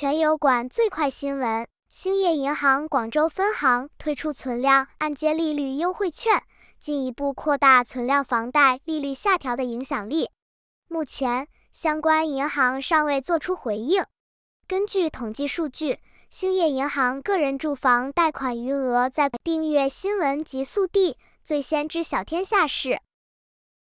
全有管最快新闻：兴业银行广州分行推出存量按揭利率优惠券，进一步扩大存量房贷利率下调的影响力。目前，相关银行尚未作出回应。根据统计数据，兴业银行个人住房贷款余额在。订阅新闻及速递，最先知晓天下事。